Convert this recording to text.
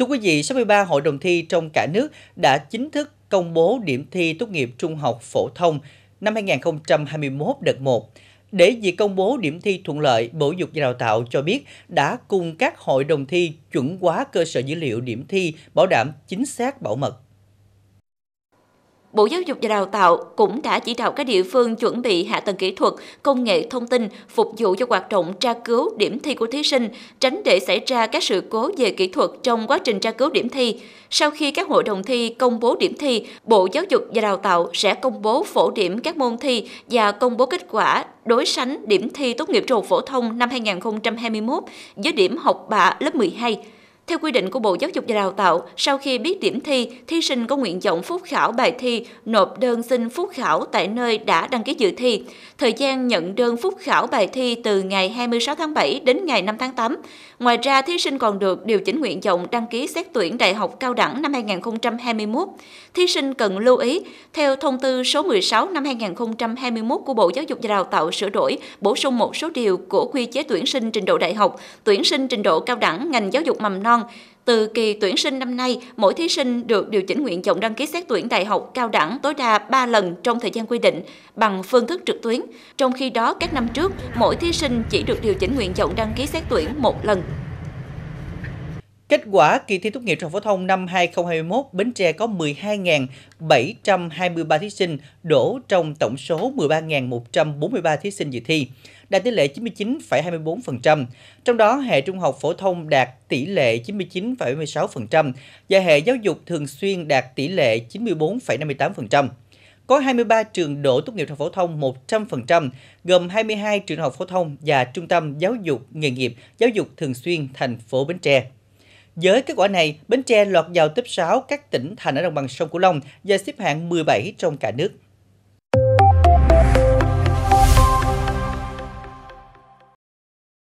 Thưa quý vị, 63 hội đồng thi trong cả nước đã chính thức công bố điểm thi tốt nghiệp trung học phổ thông năm 2021 đợt 1. Để việc công bố điểm thi thuận lợi, Bộ Dục và Đào tạo cho biết đã cùng các hội đồng thi chuẩn hóa cơ sở dữ liệu điểm thi bảo đảm chính xác bảo mật. Bộ Giáo dục và Đào tạo cũng đã chỉ đạo các địa phương chuẩn bị hạ tầng kỹ thuật, công nghệ thông tin phục vụ cho hoạt động tra cứu điểm thi của thí sinh, tránh để xảy ra các sự cố về kỹ thuật trong quá trình tra cứu điểm thi. Sau khi các hội đồng thi công bố điểm thi, Bộ Giáo dục và Đào tạo sẽ công bố phổ điểm các môn thi và công bố kết quả đối sánh điểm thi tốt nghiệp trung phổ thông năm 2021 với điểm học bạ lớp 12. Theo quy định của Bộ Giáo dục và Đào tạo, sau khi biết điểm thi, thí sinh có nguyện vọng phúc khảo bài thi, nộp đơn xin phúc khảo tại nơi đã đăng ký dự thi. Thời gian nhận đơn phúc khảo bài thi từ ngày 26 tháng 7 đến ngày 5 tháng 8. Ngoài ra, thí sinh còn được điều chỉnh nguyện vọng đăng ký xét tuyển đại học cao đẳng năm 2021. Thí sinh cần lưu ý, theo thông tư số 16 năm 2021 của Bộ Giáo dục và Đào tạo sửa đổi, bổ sung một số điều của quy chế tuyển sinh trình độ đại học, tuyển sinh trình độ cao đẳng ngành giáo dục mầm non dân. Từ kỳ tuyển sinh năm nay, mỗi thí sinh được điều chỉnh nguyện vọng đăng ký xét tuyển đại học cao đẳng tối đa 3 lần trong thời gian quy định bằng phương thức trực tuyến. Trong khi đó, các năm trước, mỗi thí sinh chỉ được điều chỉnh nguyện vọng đăng ký xét tuyển một lần. Kết quả kỳ thi tốt nghiệp trung học phổ thông năm 2021, Bến Tre có 12.723 thí sinh đổ trong tổng số 13.143 thí sinh dự thi, đạt tỷ lệ 99,24%. Trong đó, hệ trung học phổ thông đạt tỷ lệ 99,76% và hệ giáo dục thường xuyên đạt tỷ lệ 94,58% có 23 trường đổ tốt nghiệp trung học phổ thông 100%, gồm 22 trường học phổ thông và trung tâm giáo dục nghề nghiệp, giáo dục thường xuyên thành phố Bến Tre. Với kết quả này, Bến Tre lọt vào top 6 các tỉnh thành ở đồng bằng sông Cửu Long và xếp hạng 17 trong cả nước.